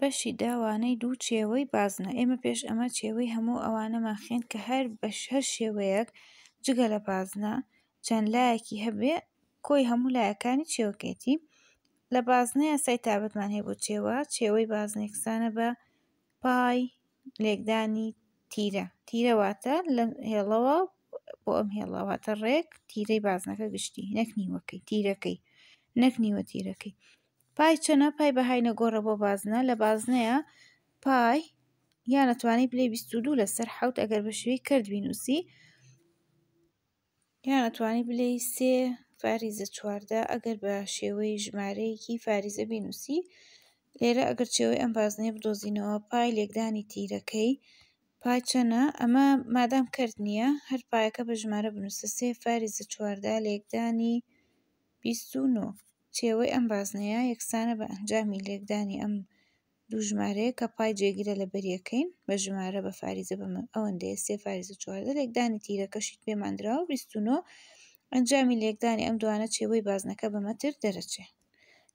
بەشی داوانەی دوو چێوەی بازنە ئێمە پێش ئەمە چێوەی هەموو ئەوانەمان خوێن کە هەر بەش هەر شێوەیەک جگە لە بازنە چەند لایەکی هەبێ کۆی هەموو لایەکانی چێوەکێتی لە بازنەیە سای تابەتمان هەیە بۆ چێوە چێوەی بازنێکسانە بە پای لێکدانی تیرە تیرەواتە لە هێڵەوە بۆ ئەم هێڵاواتە ڕێک تیرەی بازنەکە گشتی نەکنیوەکەی تیرەکەی نەکنیوە تیرەکەی پای چەنە پای بەهاینە گۆڕە بۆ بازنە لە بازنەیە پای یان نەتوانانی بلێ بیست و دوو لەسەر حوت ئەگەر بە شوێی کرد بینوسی یان نەتوانانی بلێ سێ فاریزە چواردە ئەگەر بە شێوەی ژمارەیەکی فاریزە بینوسی لێرە ئەگەر چێوەی ئەم بازنێ بدۆزینەوە پای لێکدانی تیرەکەی پای چەنە ئەمە مادام کرد نییە هەر پایەکە بە ژمارە بنووسە سێ فاریزە چواردە لێکدانی 29. چێوەی ئەم بازنەیە یەکسانە بە ئەنجامی لێکدانی ئەم دوو ژمارەیە کە پای جێگیرە لە بەریەکەین بە ژمارە بە فریزە بەمە ئەوەندەیە سێ فریزە چواردە لێکدانی تیرەکەشیت پێمانراوە بیستونۆ ئەنجامی لێکدانی ئەم دوانە چێوەی بازنەکە بە مەتر دەرەچێ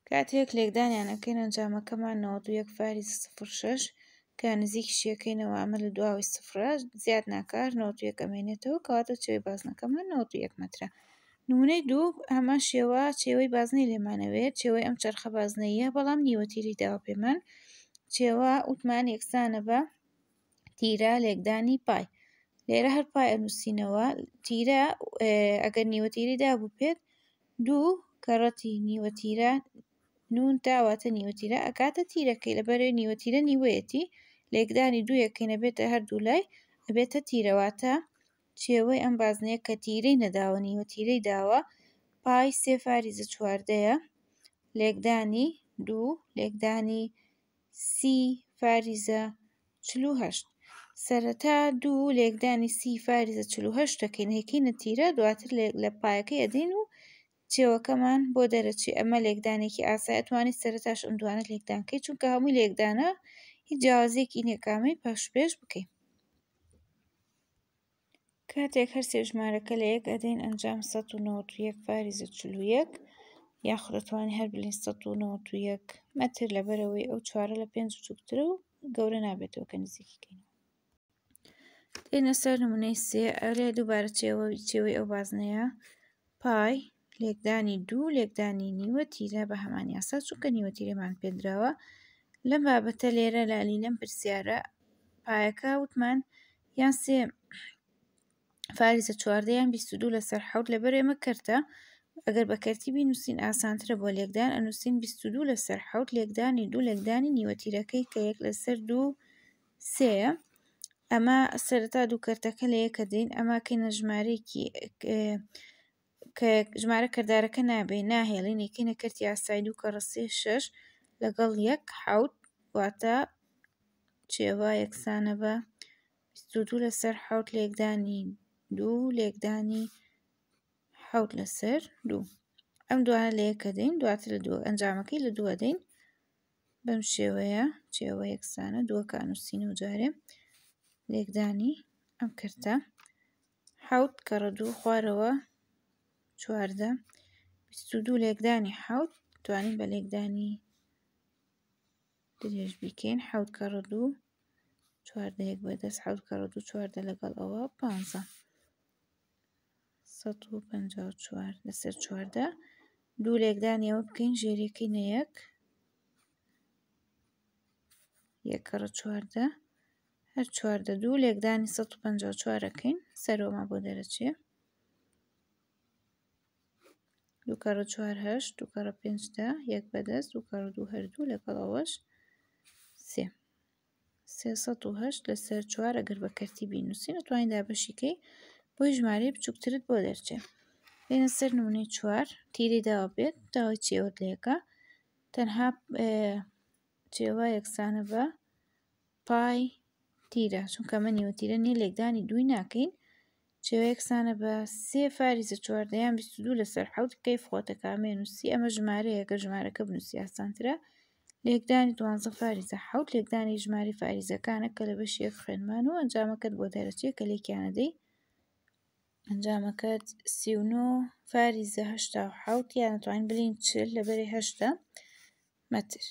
کاتێک لێکدانیانەکەین ئەنجامەکەمان 91 فریز 06 کە نزیک شیەکەینەوە ئەمە لە دواوی سفرە زیاد ناکار 91 ئەمێنێتەوە کەواتە چێوەی بازنەکەمان 91 مەترە. نمونەی دوو ئەمە شێوە چێوەی بازنەی لێمانەوێت چێوەی ئەم چرخە بازنەیە بەڵام نیوەتیری داوە پێ من چێوە ئوتمان یەکسانە بە تیرە لێکدانی پای لێرە هەر پای ئەنووسینەوە تیرە ئەگەر نیوەتیری دابوو پێت دوو کەڕەتی نیوەتیرە نون تاواتە نیوەتیرە ئەکاتە تیرەکەی لە بەرەوەی نیوەتیرە نیوەتی لێکدانی دوویەکەینە بێتە هەردوو لای ئەبێتە تیرەواتە چێوەی ئەم بازنەیە کە تیرەی نەداوە نیوە تیرەی داوە پای سێ فاریزە چواردەیە لێکدانی دوو لێکدانی سی فاریزە چهشت سەرەتا دوو لێکدانی سی فاریزە چهشتەکەین هێکینە تیرە دواتر لە پایەکەی ئەدین و چێوەکەمان بۆ دەرەچی ئەمە لێکدانێکی ئاسایەتوانی سەرتاش ئەمدوانە لێکدانکەی چونکە هەمووی لێکدانە هیچ جیازێکی نێکامی پەش پێش بکەین کاتێک هەر سێژمارەکە لە یەک ئەدەین ئەنجام 1991 فاریزە چلوویەک یاخودەتوانی هەر بلین 1991 مەتر لەبەرەوەی ئەو چوارە لە پێنج چوکترە و گەورە نابێتەوە کە نزیکیکەین دێنە سەر نمونەی سێ ئەرێ دووبارە چێوە چێوەی ئەو بازنەیە پای لێکدانی دوو لێکدانی نیوە تیرە بە هەمان یاسا چونکە نیوە تیرەمان پێدراوە لەم بابەتە لێرە لالی لەم پرسیارە پایەکە وتمان یان سێ فارزە چواردەیان بیستدو لەسەر حوت لەبەر ئێمە کردە ئەگەر بەکەرتی بینوسین ئاسانترە بۆ لێکدان ئەنووسین بیستدو لەسەر حوت لێکدانی دوو لەکدانی نیوەتیرەکەی کە یەک لەسەر دوو سەیە ئەمە سەرتا دوو کەرتەکە لە یەکە دین ئەما کەینە ژمارەیەکی کە ژمارە کردارەکە نابێ ناهێڵین یەکەینە کردی ئاسای دوو کە ڕسی شش لەگەڵ یەک حوت واتە چێوە یەکسانە بە دوو لەسەر حوت لێکدانی دوو لێکدانی حوت لەسەر دوو ئەم دوانە لە یەکە دەین دواتر لە دووە ئەنجامەکەی لە دووە دەین بەم شێوەیە چێوە یەکسانە دووەکان وسین و جارێ لێکدانی ئەم کردە حوت کەڕە دوو خوارەوە چواردە دوو لێکدانی حوت توانین بە لێکدانی درێژ بیکەین حوت کەڕە دوو چواردەیەک بەدەست حوت کەڕە دوو چواردە لەگەڵ ئەوە پانزە 1954 لەسەر چواردە دوو لێکدانیەوە بکەین ژێریەکەی نەیەک یەکڕە چواردە هەر چواردە دوو لێکدانی 1954ەکەین سەرۆما بۆ دەرەچێ دووکەڕە چوار هەشت دووکەڕە پێنجدا یەک بەدەست دووکەڕە دوو هەردوو لەگەڵەوەش سێ سێ لەسەر چوار ئەگەر بە کەرتی بینوسی نتوانین دابشیکەی بۆی ژمارەی بچووکترت بۆ دەرچێ بێنە سەر نمونەی چوار تیری داوا بێت داوای چێوەت لێەکە تەنها چێوە یەکسانە بە پای تیرە چونکە منیوە تیرە نیە لێکدانی دووی ناکەین چێوە یەکسانە بە سێ فاریزە چواردەیان بیست دوو لەسەر حوت کەی فۆتەکامێ نووسی ئەمە ژمارەیەکە ژمارەکە بنووسی ئاسانترە لێکدانی دوانزە فاریزە حوت لێکدانی ژماری فاریزەکانە کە لە بەشی یەک خوێنمان و ئەنجامەکەت بۆ دەرەچیە کە لێکیانەدەی ئەنجامەکەت سیونۆ فاریزە هەشتا و حوت یان يعني دەتوانین بلین چل لەبەری هشتا متر